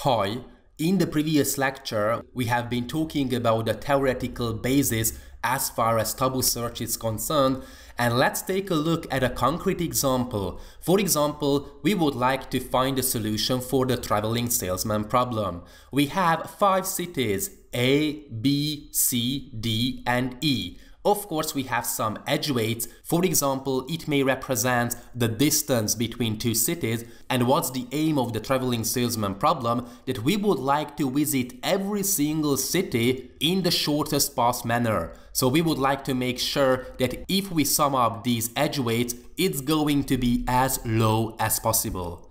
Hi, in the previous lecture, we have been talking about the theoretical basis as far as Taboo search is concerned, and let's take a look at a concrete example. For example, we would like to find a solution for the traveling salesman problem. We have five cities A, B, C, D, and E. Of course, we have some edge weights. For example, it may represent the distance between two cities and what's the aim of the traveling salesman problem that we would like to visit every single city in the shortest possible manner. So we would like to make sure that if we sum up these edge weights, it's going to be as low as possible.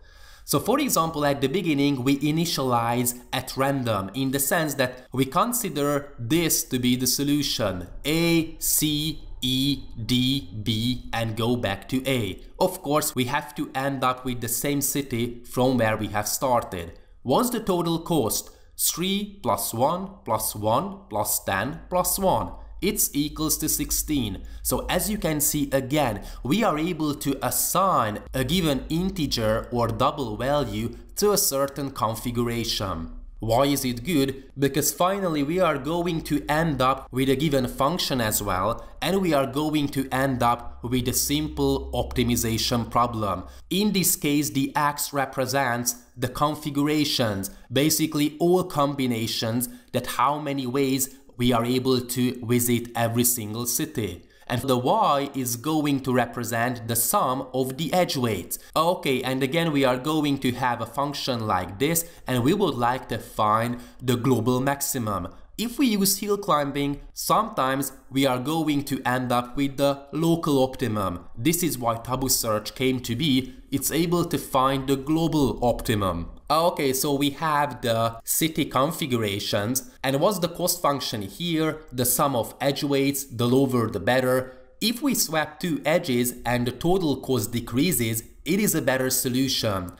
So for example, at the beginning, we initialize at random in the sense that we consider this to be the solution A, C, E, D, B and go back to A. Of course, we have to end up with the same city from where we have started. What's the total cost? 3 plus 1 plus 1 plus 10 plus 1 it's equals to 16. So as you can see again, we are able to assign a given integer or double value to a certain configuration. Why is it good? Because finally we are going to end up with a given function as well and we are going to end up with a simple optimization problem. In this case the x represents the configurations, basically all combinations that how many ways we are able to visit every single city. And the y is going to represent the sum of the edge weights. Okay, and again we are going to have a function like this and we would like to find the global maximum. If we use hill climbing, sometimes we are going to end up with the local optimum. This is why Tabu Search came to be, it's able to find the global optimum. Okay, so we have the city configurations and what's the cost function here? The sum of edge weights, the lower the better. If we swap two edges and the total cost decreases, it is a better solution.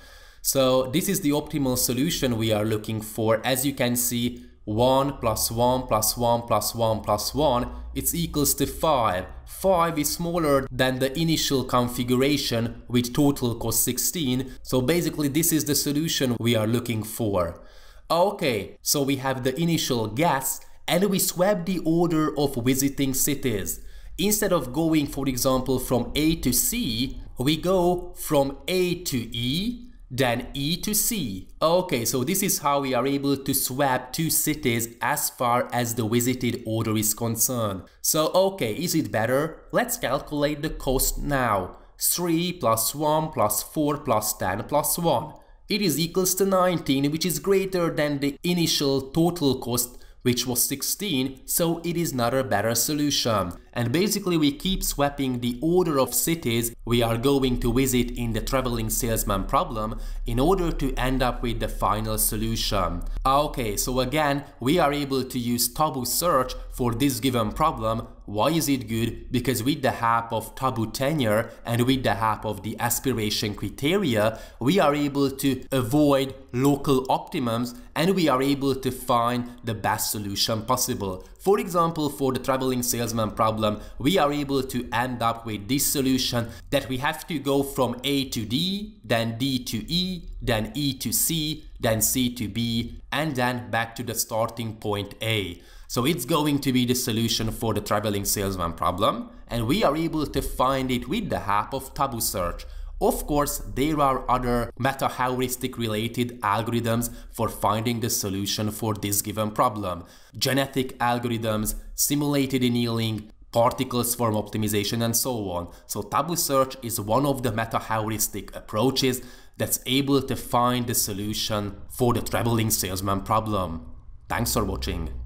So this is the optimal solution we are looking for. As you can see, 1 plus 1 plus 1 plus 1 plus 1, it's equals to 5. 5 is smaller than the initial configuration which total cost 16, so basically this is the solution we are looking for. Okay, so we have the initial guess and we swap the order of visiting cities. Instead of going for example from A to C, we go from A to E, then E to C. Okay, so this is how we are able to swap two cities as far as the visited order is concerned. So okay, is it better? Let's calculate the cost now. 3 plus 1 plus 4 plus 10 plus 1. It is equals to 19 which is greater than the initial total cost which was 16 so it is not a better solution and basically we keep swapping the order of cities we are going to visit in the traveling salesman problem in order to end up with the final solution. Ah, okay, so again, we are able to use Taboo search for this given problem. Why is it good? Because with the help of Taboo tenure and with the help of the aspiration criteria, we are able to avoid local optimums and we are able to find the best solution possible. For example, for the traveling salesman problem, we are able to end up with this solution that we have to go from A to D, then D to E, then E to C, then C to B, and then back to the starting point A. So it's going to be the solution for the traveling salesman problem, and we are able to find it with the help of Taboo Search, of course, there are other metaheuristic related algorithms for finding the solution for this given problem. Genetic algorithms, simulated annealing, particles swarm optimization and so on. So Taboo Search is one of the metaheuristic approaches that's able to find the solution for the traveling salesman problem. Thanks for watching.